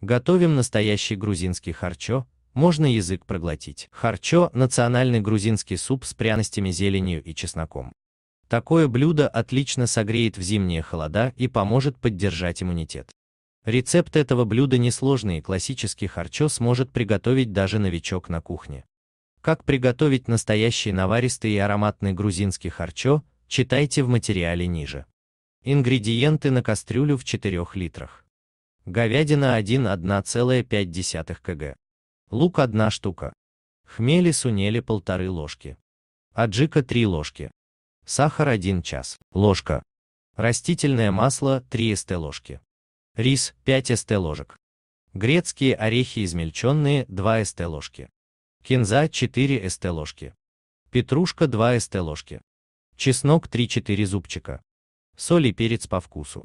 Готовим настоящий грузинский харчо, можно язык проглотить. Харчо – национальный грузинский суп с пряностями, зеленью и чесноком. Такое блюдо отлично согреет в зимние холода и поможет поддержать иммунитет. Рецепт этого блюда несложный и классический харчо сможет приготовить даже новичок на кухне. Как приготовить настоящий наваристый и ароматный грузинский харчо, читайте в материале ниже. Ингредиенты на кастрюлю в 4 литрах говядина 1,1,5 кг, лук 1 штука, хмели сунели полторы ложки, аджика 3 ложки, сахар 1 час, ложка, растительное масло 3 ст ложки, рис 5 ст ложек, грецкие орехи измельченные 2 ст ложки, кинза 4 ст ложки, петрушка 2 ст ложки, чеснок 3-4 зубчика, соль и перец по вкусу.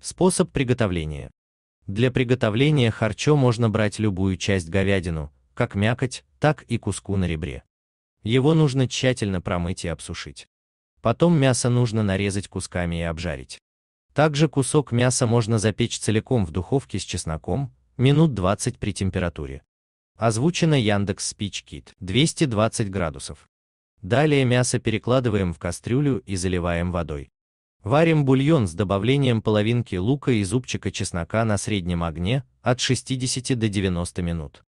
Способ приготовления. Для приготовления харчо можно брать любую часть говядину, как мякоть, так и куску на ребре. Его нужно тщательно промыть и обсушить. Потом мясо нужно нарезать кусками и обжарить. Также кусок мяса можно запечь целиком в духовке с чесноком, минут 20 при температуре. Озвучено Яндекс Спич Кит 220 градусов. Далее мясо перекладываем в кастрюлю и заливаем водой. Варим бульон с добавлением половинки лука и зубчика чеснока на среднем огне от 60 до 90 минут.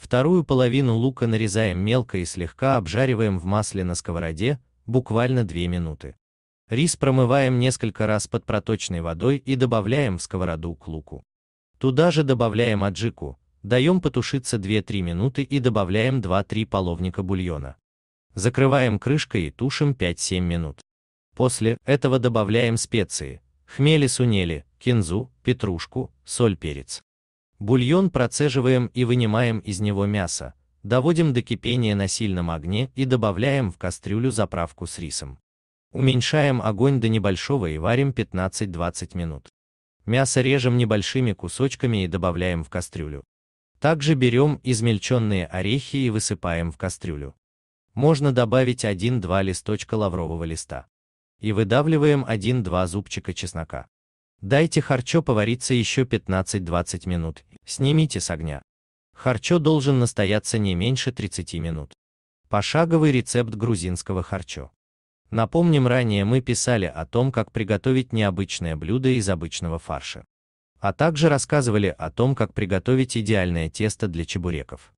Вторую половину лука нарезаем мелко и слегка обжариваем в масле на сковороде, буквально 2 минуты. Рис промываем несколько раз под проточной водой и добавляем в сковороду к луку. Туда же добавляем аджику, даем потушиться 2-3 минуты и добавляем 2-3 половника бульона. Закрываем крышкой и тушим 5-7 минут. После этого добавляем специи, хмели сунели, кинзу, петрушку, соль, перец. Бульон процеживаем и вынимаем из него мясо, доводим до кипения на сильном огне и добавляем в кастрюлю заправку с рисом. Уменьшаем огонь до небольшого и варим 15-20 минут. Мясо режем небольшими кусочками и добавляем в кастрюлю. Также берем измельченные орехи и высыпаем в кастрюлю. Можно добавить 1-2 листочка лаврового листа и выдавливаем 1-2 зубчика чеснока. Дайте харчо повариться еще 15-20 минут, снимите с огня. Харчо должен настояться не меньше 30 минут. Пошаговый рецепт грузинского харчо. Напомним, ранее мы писали о том, как приготовить необычное блюдо из обычного фарша. А также рассказывали о том, как приготовить идеальное тесто для чебуреков.